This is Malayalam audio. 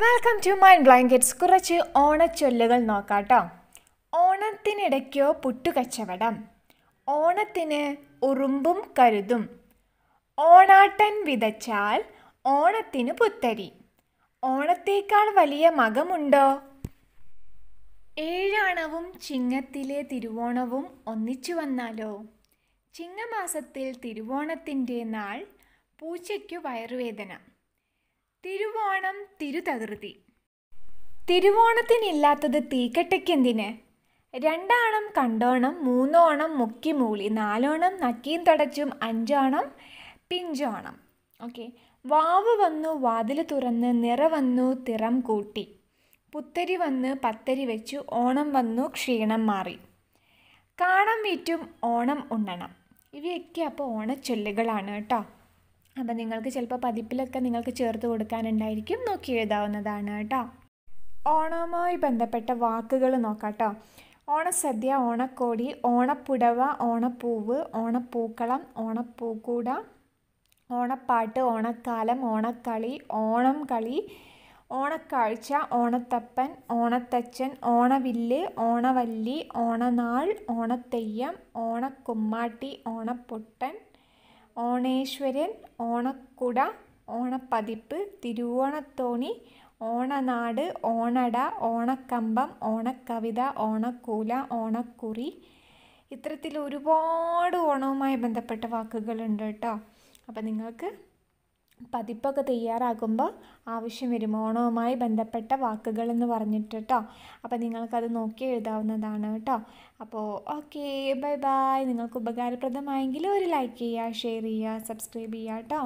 വെൽക്കം ടു മൈൻഡ് ബ്ലാങ്കറ്റ്സ് കുറച്ച് ഓണച്ചൊല്ലുകൾ നോക്കാട്ടോ ഓണത്തിനിടയ്ക്കോ പുട്ടുകച്ചവടം ഓണത്തിന് ഉറുമ്പും കരുതും ഓണാട്ടൻ വിതച്ചാൽ ഓണത്തിന് പുത്തരി ഓണത്തേക്കാൾ വലിയ മകമുണ്ടോ ഏഴാണവും ചിങ്ങത്തിലെ തിരുവോണവും ഒന്നിച്ചു വന്നാലോ ചിങ്ങമാസത്തിൽ തിരുവോണത്തിൻ്റെ നാൾ പൂച്ചയ്ക്കു വയറുവേദന തിരുവോണം തിരുതകൃതി തിരുവോണത്തിനില്ലാത്തത് തീക്കെട്ടയ്ക്കെന്തിന് രണ്ടാണം കണ്ടോണം മൂന്നോണം മുക്കിമൂളി നാലോണം നക്കിയും തടച്ചും അഞ്ചോണം പിഞ്ചോണം ഓക്കെ വാവ് വന്നു വാതിൽ തുറന്ന് നിറ വന്നു തിറം കൂട്ടി പുത്തരി വന്ന് പത്തരി വെച്ചു ഓണം വന്നു ക്ഷീണം മാറി കാണം വീറ്റും ഓണം ഉണ്ണണം ഇവയൊക്കെ അപ്പോൾ ഓണച്ചൊല്ലുകളാണ് കേട്ടോ അപ്പം നിങ്ങൾക്ക് ചിലപ്പോൾ പതിപ്പിലൊക്കെ നിങ്ങൾക്ക് ചേർത്ത് കൊടുക്കാനുണ്ടായിരിക്കും നോക്കി എഴുതാവുന്നതാണ് കേട്ടോ ഓണവുമായി ബന്ധപ്പെട്ട വാക്കുകൾ നോക്കാം കേട്ടോ ഓണസദ്യ ഓണക്കോടി ഓണപ്പുടവ ഓണപ്പൂവ് ഓണപ്പൂക്കളം ഓണപ്പൂക്കൂട ഓണപ്പാട്ട് ഓണക്കാലം ഓണക്കളി ഓണം കളി ഓണക്കാഴ്ച ഓണത്തപ്പൻ ഓണത്തച്ഛൻ ഓണവില്ല് ഓണവല്ലി ഓണനാൾ ഓണത്തെയ്യം ഓണക്കുമ്മാട്ടി ഓണപ്പൊട്ടൻ ഓണേശ്വരൻ ഓണക്കുട ഓണപ്പതിപ്പ് തിരുവോണത്തോണി ഓണനാട് ഓണട ഓണക്കമ്പം ഓണക്കവിത ഓണക്കൂല ഓണക്കുറി ഇത്തരത്തിൽ ഒരുപാട് ഓണവുമായി ബന്ധപ്പെട്ട വാക്കുകളുണ്ട് കേട്ടോ അപ്പോൾ നിങ്ങൾക്ക് പതിപ്പൊക്കെ തയ്യാറാകുമ്പോൾ ആവശ്യം വരും ഓണവുമായി ബന്ധപ്പെട്ട വാക്കുകൾ എന്ന് പറഞ്ഞിട്ട് കേട്ടോ അപ്പോൾ നിങ്ങൾക്കത് നോക്കി എഴുതാവുന്നതാണ് കേട്ടോ അപ്പോൾ ഓക്കെ ബൈ ബൈ നിങ്ങൾക്ക് ഉപകാരപ്രദമായെങ്കിൽ ഒരു ലൈക്ക് ചെയ്യുക ഷെയർ ചെയ്യുക സബ്സ്ക്രൈബ് ചെയ്യുക കേട്ടോ